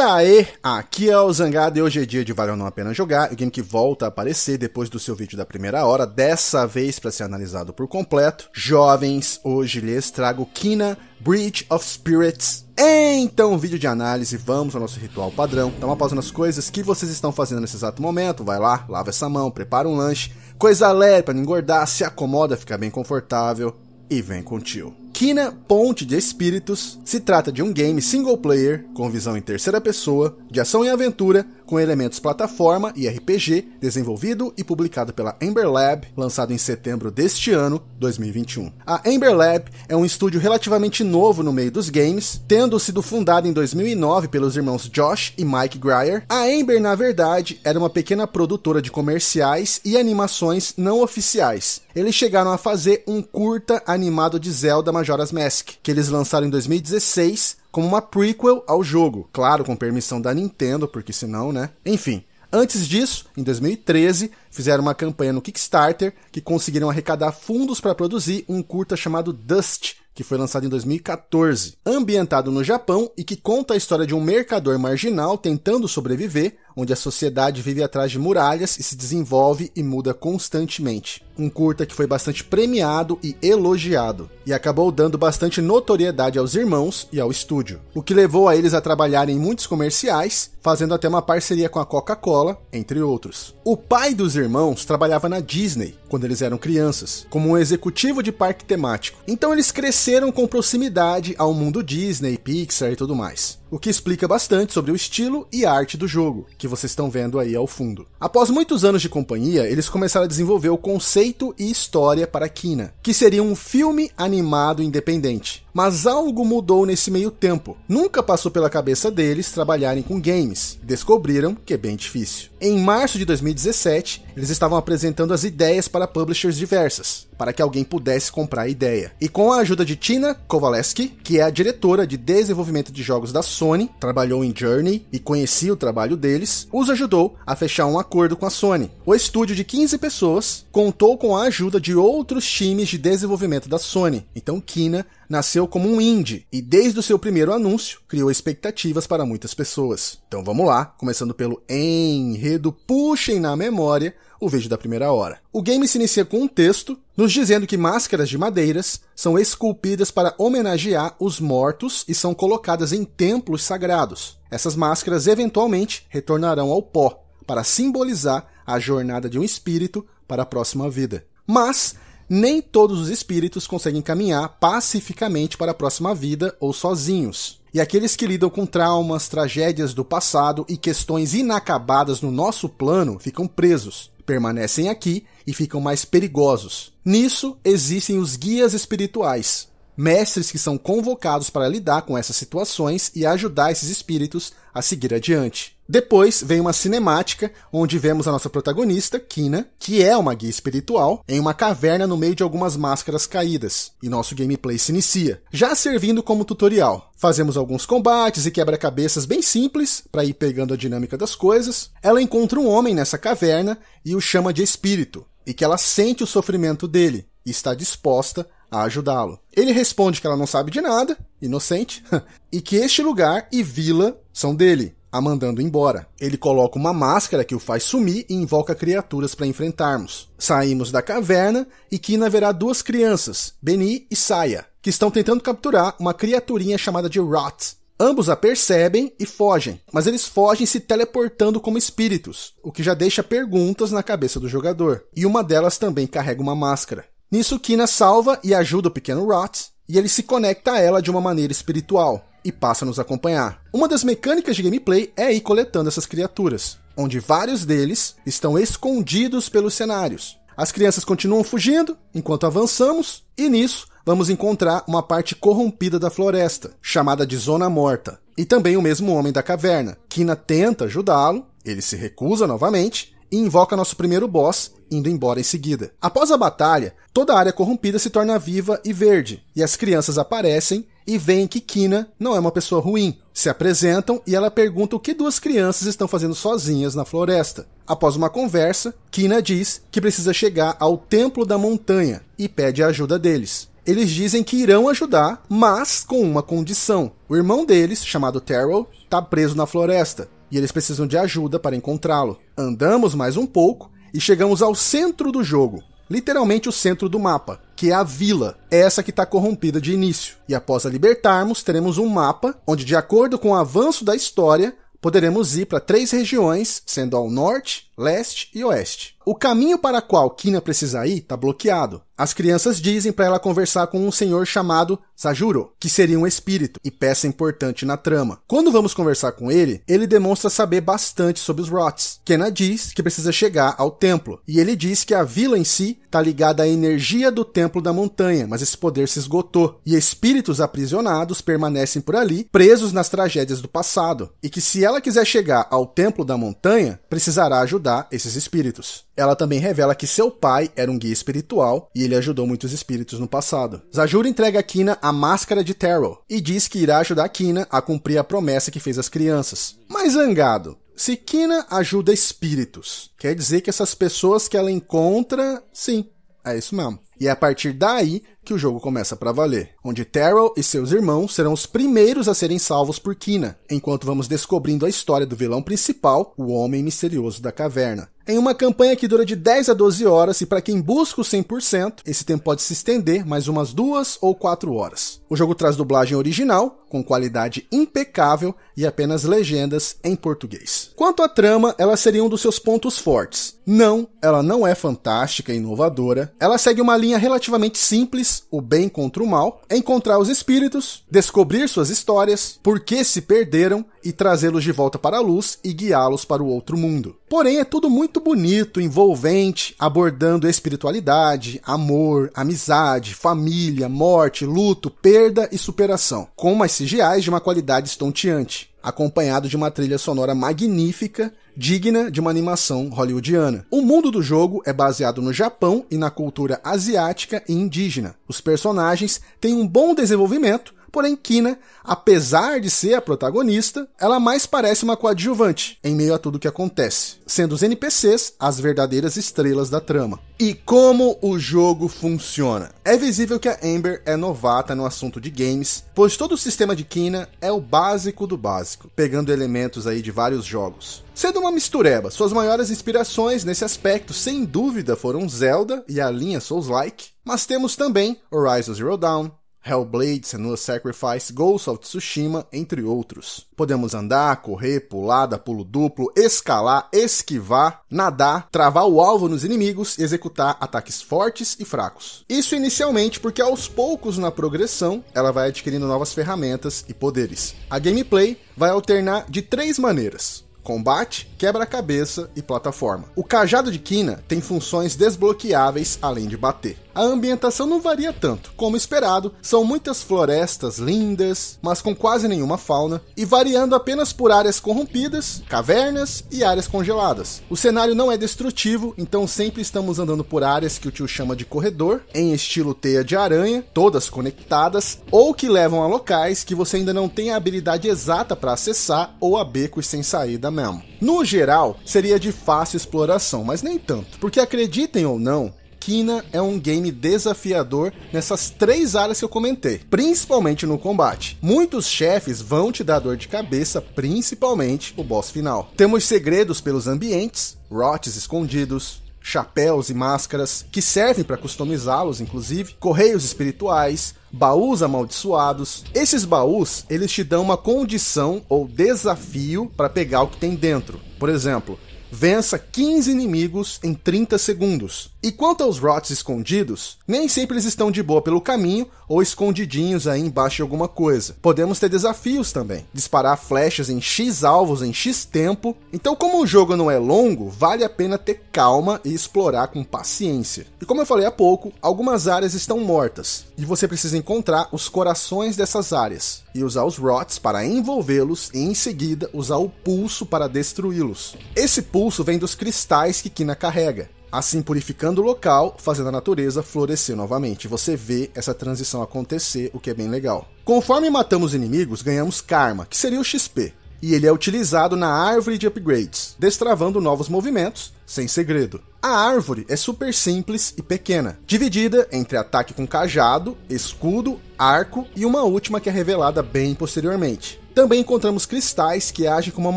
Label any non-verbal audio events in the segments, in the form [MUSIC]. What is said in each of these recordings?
aê, aqui é o Zangado e hoje é dia de Vale ou Não a Pena Jogar, o game que volta a aparecer depois do seu vídeo da primeira hora, dessa vez para ser analisado por completo. Jovens, hoje lhes trago Kina Breach of Spirits então, vídeo de análise, vamos ao nosso ritual padrão. Dá uma pausa nas coisas que vocês estão fazendo nesse exato momento. Vai lá, lava essa mão, prepara um lanche, coisa leve para engordar, se acomoda, fica bem confortável e vem com o tio. Esquina Ponte de Espíritos se trata de um game single player com visão em terceira pessoa, de ação e aventura com elementos plataforma e RPG, desenvolvido e publicado pela Ember Lab, lançado em setembro deste ano, 2021. A Ember Lab é um estúdio relativamente novo no meio dos games, tendo sido fundada em 2009 pelos irmãos Josh e Mike Greyer. A Ember, na verdade, era uma pequena produtora de comerciais e animações não oficiais. Eles chegaram a fazer um curta animado de Zelda Majora's Mask, que eles lançaram em 2016 como uma prequel ao jogo, claro, com permissão da Nintendo, porque senão, né? Enfim, Antes disso, em 2013, fizeram uma campanha no Kickstarter que conseguiram arrecadar fundos para produzir um curta chamado Dust, que foi lançado em 2014. Ambientado no Japão e que conta a história de um mercador marginal tentando sobreviver onde a sociedade vive atrás de muralhas e se desenvolve e muda constantemente. Um curta que foi bastante premiado e elogiado, e acabou dando bastante notoriedade aos irmãos e ao estúdio, o que levou a eles a trabalharem em muitos comerciais, fazendo até uma parceria com a Coca-Cola, entre outros. O pai dos irmãos trabalhava na Disney quando eles eram crianças, como um executivo de parque temático. Então eles cresceram com proximidade ao mundo Disney, Pixar e tudo mais o que explica bastante sobre o estilo e arte do jogo, que vocês estão vendo aí ao fundo. Após muitos anos de companhia, eles começaram a desenvolver o conceito e história para Kina, que seria um filme animado independente. Mas algo mudou nesse meio tempo. Nunca passou pela cabeça deles trabalharem com games. Descobriram que é bem difícil. Em março de 2017, eles estavam apresentando as ideias para publishers diversas para que alguém pudesse comprar a ideia. E com a ajuda de Tina Kowaleski, que é a diretora de desenvolvimento de jogos da Sony, trabalhou em Journey e conhecia o trabalho deles, os ajudou a fechar um acordo com a Sony. O estúdio de 15 pessoas contou com a ajuda de outros times de desenvolvimento da Sony. Então Kina nasceu como um indie e desde o seu primeiro anúncio criou expectativas para muitas pessoas. Então vamos lá, começando pelo enredo, puxem na memória o vídeo da primeira hora. O game se inicia com um texto nos dizendo que máscaras de madeiras são esculpidas para homenagear os mortos e são colocadas em templos sagrados. Essas máscaras eventualmente retornarão ao pó para simbolizar a jornada de um espírito para a próxima vida. Mas nem todos os espíritos conseguem caminhar pacificamente para a próxima vida ou sozinhos. E aqueles que lidam com traumas, tragédias do passado e questões inacabadas no nosso plano ficam presos, permanecem aqui e ficam mais perigosos. Nisso existem os guias espirituais, mestres que são convocados para lidar com essas situações e ajudar esses espíritos a seguir adiante. Depois vem uma cinemática onde vemos a nossa protagonista, Kina, que é uma guia espiritual, em uma caverna no meio de algumas máscaras caídas, e nosso gameplay se inicia, já servindo como tutorial. Fazemos alguns combates e quebra-cabeças bem simples para ir pegando a dinâmica das coisas. Ela encontra um homem nessa caverna e o chama de espírito, e que ela sente o sofrimento dele e está disposta a ajudá-lo. Ele responde que ela não sabe de nada, inocente, [LAUGHS] e que este lugar e vila são dele, a mandando embora. Ele coloca uma máscara que o faz sumir e invoca criaturas para enfrentarmos. Saímos da caverna e Kina verá duas crianças, Beni e Saya, que estão tentando capturar uma criaturinha chamada de Rot. Ambos a percebem e fogem, mas eles fogem se teleportando como espíritos, o que já deixa perguntas na cabeça do jogador. E uma delas também carrega uma máscara. Nisso, Kina salva e ajuda o pequeno Rot, e ele se conecta a ela de uma maneira espiritual e passa a nos acompanhar. Uma das mecânicas de gameplay é ir coletando essas criaturas, onde vários deles estão escondidos pelos cenários. As crianças continuam fugindo enquanto avançamos, e nisso vamos encontrar uma parte corrompida da floresta, chamada de Zona Morta, e também o mesmo Homem da Caverna. Kina tenta ajudá-lo, ele se recusa novamente e invoca nosso primeiro boss, indo embora em seguida. Após a batalha, toda a área corrompida se torna viva e verde, e as crianças aparecem e veem que Kina não é uma pessoa ruim. Se apresentam e ela pergunta o que duas crianças estão fazendo sozinhas na floresta. Após uma conversa, Kina diz que precisa chegar ao Templo da Montanha e pede a ajuda deles. Eles dizem que irão ajudar, mas com uma condição. O irmão deles, chamado Terrell, está preso na floresta e eles precisam de ajuda para encontrá-lo. Andamos mais um pouco e chegamos ao centro do jogo, literalmente o centro do mapa, que é a vila, é essa que está corrompida de início. E após a libertarmos, teremos um mapa onde, de acordo com o avanço da história, poderemos ir para três regiões, sendo ao norte, leste e oeste. O caminho para qual Kina precisa ir está bloqueado. As crianças dizem para ela conversar com um senhor chamado Sajuro, que seria um espírito e peça importante na trama. Quando vamos conversar com ele, ele demonstra saber bastante sobre os Rots. Kena diz que precisa chegar ao templo, e ele diz que a vila em si está ligada à energia do templo da montanha, mas esse poder se esgotou, e espíritos aprisionados permanecem por ali, presos nas tragédias do passado, e que se ela quiser chegar ao templo da montanha, precisará ajudar ajudar esses espíritos. Ela também revela que seu pai era um guia espiritual e ele ajudou muitos espíritos no passado. Zajura entrega a Kina a máscara de Terrell e diz que irá ajudar Kina a cumprir a promessa que fez às crianças. Mas zangado, se Kina ajuda espíritos, quer dizer que essas pessoas que ela encontra, sim, é isso mesmo. E é a partir daí que o jogo começa para valer, onde Terrell e seus irmãos serão os primeiros a serem salvos por Kina, enquanto vamos descobrindo a história do vilão principal, o Homem Misterioso da Caverna. Em uma campanha que dura de 10 a 12 horas e para quem busca o 100%, esse tempo pode se estender mais umas duas ou quatro horas. O jogo traz dublagem original, com qualidade impecável e apenas legendas em português. Quanto à trama, ela seria um dos seus pontos fortes. Não, ela não é fantástica e inovadora. Ela segue uma linha relativamente simples, o bem contra o mal, encontrar os espíritos, descobrir suas histórias, por que se perderam e trazê-los de volta para a luz e guiá-los para o outro mundo. Porém, é tudo muito bonito, envolvente, abordando espiritualidade, amor, amizade, família, morte, luto, perda perda e superação, com umas CGIs de uma qualidade estonteante, acompanhado de uma trilha sonora magnífica, digna de uma animação hollywoodiana. O mundo do jogo é baseado no Japão e na cultura asiática e indígena. Os personagens têm um bom desenvolvimento, Porém, Kina, apesar de ser a protagonista, ela mais parece uma coadjuvante em meio a tudo o que acontece, sendo os NPCs as verdadeiras estrelas da trama. E como o jogo funciona? É visível que a Amber é novata no assunto de games, pois todo o sistema de Kina é o básico do básico, pegando elementos aí de vários jogos. Sendo uma mistureba, suas maiores inspirações nesse aspecto, sem dúvida, foram Zelda e a linha Souls-like, mas temos também Horizon Zero Dawn, Hellblade, Senua Sacrifice, Ghost of Tsushima, entre outros. Podemos andar, correr, pular, dar pulo duplo, escalar, esquivar, nadar, travar o alvo nos inimigos e executar ataques fortes e fracos. Isso inicialmente porque aos poucos na progressão ela vai adquirindo novas ferramentas e poderes. A gameplay vai alternar de três maneiras combate, quebra-cabeça e plataforma. O cajado de Kina tem funções desbloqueáveis além de bater. A ambientação não varia tanto. Como esperado, são muitas florestas lindas, mas com quase nenhuma fauna, e variando apenas por áreas corrompidas, cavernas e áreas congeladas. O cenário não é destrutivo, então sempre estamos andando por áreas que o tio chama de corredor, em estilo teia de aranha, todas conectadas, ou que levam a locais que você ainda não tem a habilidade exata para acessar ou a becos sem saída mesmo. No geral, seria de fácil exploração, mas nem tanto, porque acreditem ou não, Kina é um game desafiador nessas três áreas que eu comentei, principalmente no combate. Muitos chefes vão te dar dor de cabeça, principalmente o boss final. Temos segredos pelos ambientes, rots escondidos, chapéus e máscaras, que servem para customizá-los, inclusive, correios espirituais, baús amaldiçoados. Esses baús, eles te dão uma condição ou desafio para pegar o que tem dentro. Por exemplo, vença 15 inimigos em 30 segundos. E quanto aos rots escondidos, nem sempre eles estão de boa pelo caminho ou escondidinhos aí embaixo de alguma coisa. Podemos ter desafios também, disparar flechas em X alvos em X tempo. Então, como o jogo não é longo, vale a pena ter calma e explorar com paciência. E como eu falei há pouco, algumas áreas estão mortas e você precisa encontrar os corações dessas áreas e usar os rots para envolvê-los e em seguida usar o pulso para destruí-los. Esse pulso pulso vem dos cristais que Kina carrega, assim purificando o local, fazendo a natureza florescer novamente. Você vê essa transição acontecer, o que é bem legal. Conforme matamos inimigos, ganhamos karma, que seria o XP, e ele é utilizado na árvore de upgrades, destravando novos movimentos sem segredo. A árvore é super simples e pequena, dividida entre ataque com cajado, escudo, arco e uma última que é revelada bem posteriormente. Também encontramos cristais que agem como uma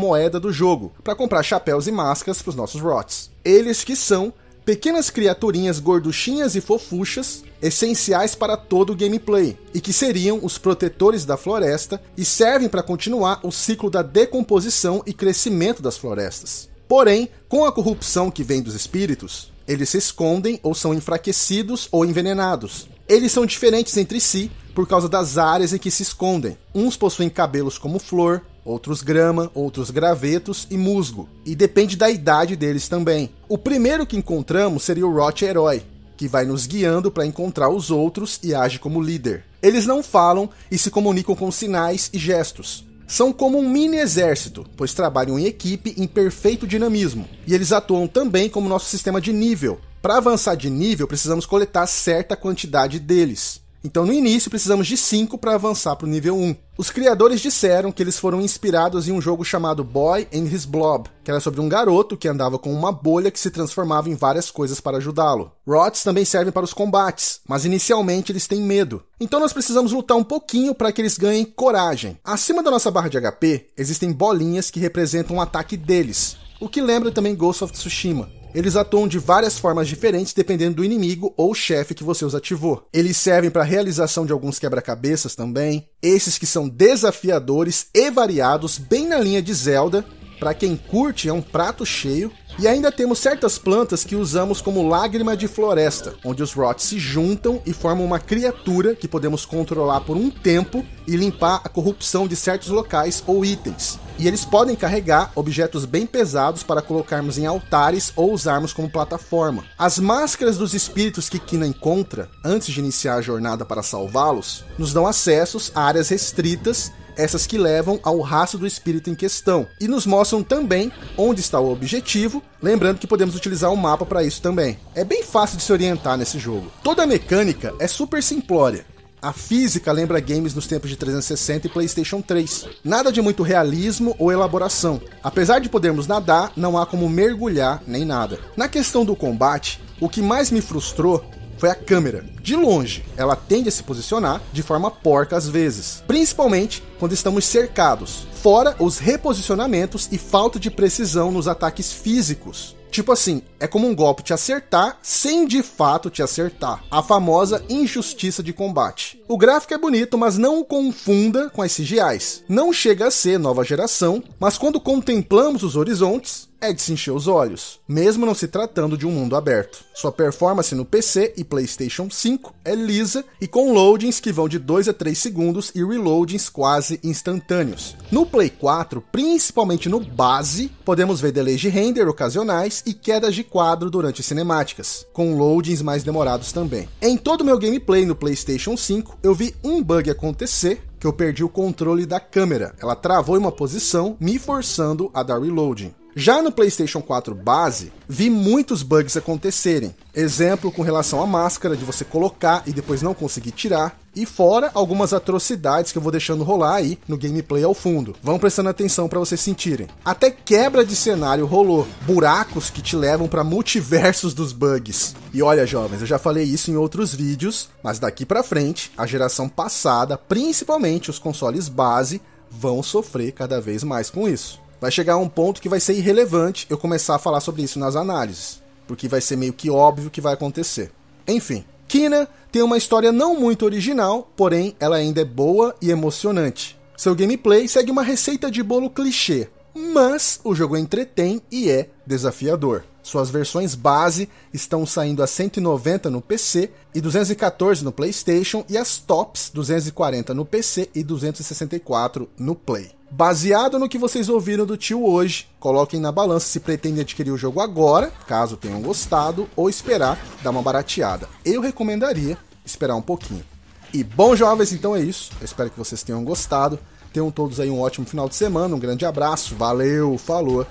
moeda do jogo, para comprar chapéus e máscaras para os nossos Rots. Eles que são pequenas criaturinhas gorduchinhas e fofuchas, essenciais para todo o gameplay, e que seriam os protetores da floresta e servem para continuar o ciclo da decomposição e crescimento das florestas. Porém, com a corrupção que vem dos espíritos, eles se escondem ou são enfraquecidos ou envenenados, eles são diferentes entre si por causa das áreas em que se escondem. Uns possuem cabelos como flor, outros grama, outros gravetos e musgo, e depende da idade deles também. O primeiro que encontramos seria o Roth Herói, que vai nos guiando para encontrar os outros e age como líder. Eles não falam e se comunicam com sinais e gestos. São como um mini exército, pois trabalham em equipe em perfeito dinamismo, e eles atuam também como nosso sistema de nível, para avançar de nível, precisamos coletar certa quantidade deles. Então, no início, precisamos de 5 para avançar para o nível 1. Os criadores disseram que eles foram inspirados em um jogo chamado Boy and His Blob, que era sobre um garoto que andava com uma bolha que se transformava em várias coisas para ajudá-lo. Rots também servem para os combates, mas inicialmente eles têm medo. Então nós precisamos lutar um pouquinho para que eles ganhem coragem. Acima da nossa barra de HP, existem bolinhas que representam o um ataque deles, o que lembra também Ghost of Tsushima. Eles atuam de várias formas diferentes dependendo do inimigo ou chefe que você os ativou. Eles servem para a realização de alguns quebra-cabeças também, esses que são desafiadores e variados, bem na linha de Zelda. Para quem curte, é um prato cheio e ainda temos certas plantas que usamos como lágrima de floresta, onde os rots se juntam e formam uma criatura que podemos controlar por um tempo e limpar a corrupção de certos locais ou itens. E eles podem carregar objetos bem pesados para colocarmos em altares ou usarmos como plataforma. As máscaras dos espíritos que Kina encontra, antes de iniciar a jornada para salvá-los, nos dão acessos a áreas restritas essas que levam ao rastro do espírito em questão, e nos mostram também onde está o objetivo, lembrando que podemos utilizar o um mapa para isso também. É bem fácil de se orientar nesse jogo. Toda a mecânica é super simplória, a física lembra games nos tempos de 360 e PlayStation 3. Nada de muito realismo ou elaboração. Apesar de podermos nadar, não há como mergulhar nem nada. Na questão do combate, o que mais me frustrou foi a câmera. De longe, ela tende a se posicionar de forma porca às vezes, principalmente quando estamos cercados, fora os reposicionamentos e falta de precisão nos ataques físicos. Tipo assim, é como um golpe te acertar sem de fato te acertar. A famosa injustiça de combate. O gráfico é bonito, mas não o confunda com as CGIs. Não chega a ser nova geração, mas quando contemplamos os horizontes, é de se encher os olhos, mesmo não se tratando de um mundo aberto. Sua performance no PC e PlayStation 5 é lisa e com loadings que vão de 2 a 3 segundos e reloadings quase instantâneos. No Play 4, principalmente no base, podemos ver delays de render ocasionais e quedas de quadro durante cinemáticas, com loadings mais demorados também. Em todo o meu gameplay no PlayStation 5, eu vi um bug acontecer que eu perdi o controle da câmera. Ela travou em uma posição, me forçando a dar reloading. Já no PlayStation 4 base, vi muitos bugs acontecerem. Exemplo com relação à máscara, de você colocar e depois não conseguir tirar. E fora algumas atrocidades que eu vou deixando rolar aí no gameplay ao fundo. Vão prestando atenção para vocês sentirem. Até quebra de cenário rolou. Buracos que te levam para multiversos dos bugs. E olha, jovens, eu já falei isso em outros vídeos, mas daqui para frente, a geração passada, principalmente os consoles base, vão sofrer cada vez mais com isso vai chegar a um ponto que vai ser irrelevante eu começar a falar sobre isso nas análises, porque vai ser meio que óbvio que vai acontecer. Enfim, Kina tem uma história não muito original, porém ela ainda é boa e emocionante. Seu gameplay segue uma receita de bolo clichê, mas o jogo entretém e é desafiador. Suas versões base estão saindo a 190 no PC e 214 no PlayStation e as tops 240 no PC e 264 no Play. Baseado no que vocês ouviram do tio hoje, coloquem na balança se pretendem adquirir o jogo agora, caso tenham gostado, ou esperar dar uma barateada. Eu recomendaria esperar um pouquinho. E bom, jovens, então é isso. Eu espero que vocês tenham gostado. Tenham todos aí um ótimo final de semana, um grande abraço, valeu, falou,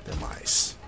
até mais.